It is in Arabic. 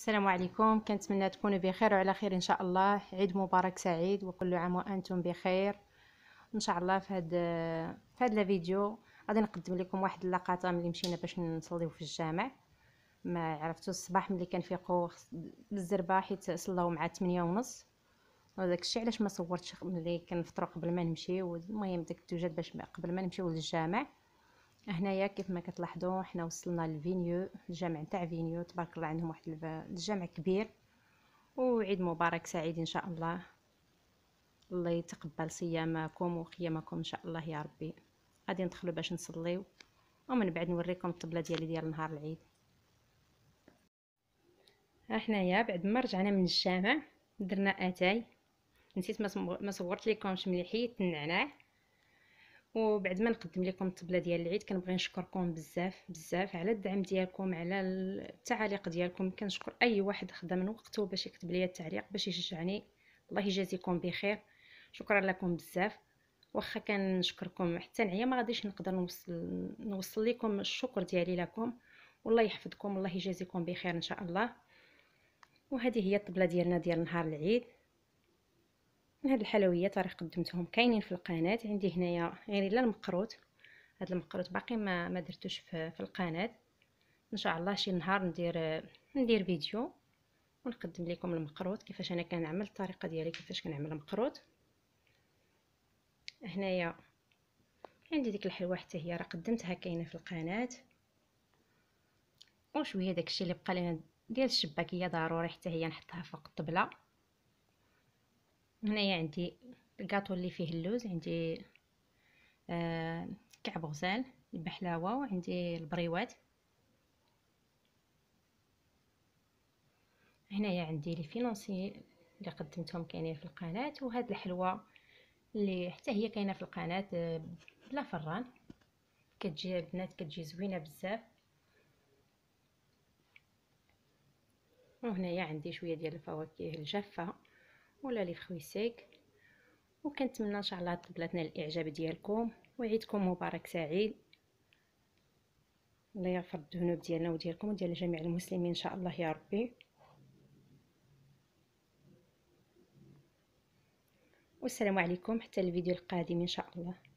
السلام عليكم كنتمنى تكونوا بخير وعلى خير ان شاء الله عيد مبارك سعيد وكل عام وانتم بخير ان شاء الله في هذا في هذا الفيديو غادي نقدم لكم واحد اللقطه ملي مشينا باش نصليو في الجامع ما عرفتوا الصباح ملي كنفيقوا بالزربه حيت صلاو مع 8 ونص وداك الشيء علاش ما صورتش ملي كنفطروا قبل ما نمشيو المهم داك التوجد باش قبل ما نمشيو للجامع هنايا كيف ما كتلاحظوا حنا وصلنا لفينيو الجامع تاع فينيو تبارك الله عندهم واحد الجامع كبير وعيد مبارك سعيد ان شاء الله الله يتقبل صيامكم وخيامكم ان شاء الله يا ربي غادي ندخلوا باش نصليو ومن بعد نوريكم الطبله ديالي ديال نهار العيد ها حنايا بعد ما رجعنا من الجامع درنا اتاي نسيت ما صورت لكمش ملي حيت النعناع وبعد ما نقدم لكم الطبله ديال العيد كنبغي نشكركم بزاف بزاف على الدعم ديالكم على التعاليق ديالكم كنشكر اي واحد خدا من وقته باش يكتب لي التعليق باش يشجعني الله يجازيكم بخير شكرا لكم بزاف واخا كنشكركم حتى نعيا ما غاديش نقدر نوصل نوصل لكم الشكر ديالي لكم والله يحفظكم الله يجازيكم بخير ان شاء الله وهذه هي الطبله ديالنا ديال نهار العيد من هاد الحلويات راه قدمتهم كاينين في القناه عندي هنايا غير الا المقروط هاد المقروط باقي ما ما درتوش في, في القناه ان شاء الله شي نهار ندير ندير فيديو ونقدم لكم المقروط كيفاش انا كنعمل الطريقه ديالي كيفاش كنعمل المقروط هنايا عندي ديك الحلوه حتى هي راه قدمتها كاينه في القناه وشويه داكشي اللي بقى لينا ديال الشباكيه ضروري حتى هي نحطها فوق الطبله هنايا عندي الكاطو اللي فيه اللوز عندي آه، كعب غزال البحلاوه وعندي البريوات هنايا عندي لي فينونسي اللي قدمتهم كاينين في القناه وهاد الحلوه اللي حتى هي كاينه في القناه آه، بلا فران كتجي البنات كتجي زوينه بزاف وهنايا عندي شويه ديال الفواكه الجافه ولا لي سيك وكنتمنى ان شاء الله الطبله تنال الاعجاب ديالكم وعيدكم مبارك سعيد الله يغفر الذنوب ديالنا وديالكم وديال جميع المسلمين ان شاء الله يا ربي والسلام عليكم حتى الفيديو القادم ان شاء الله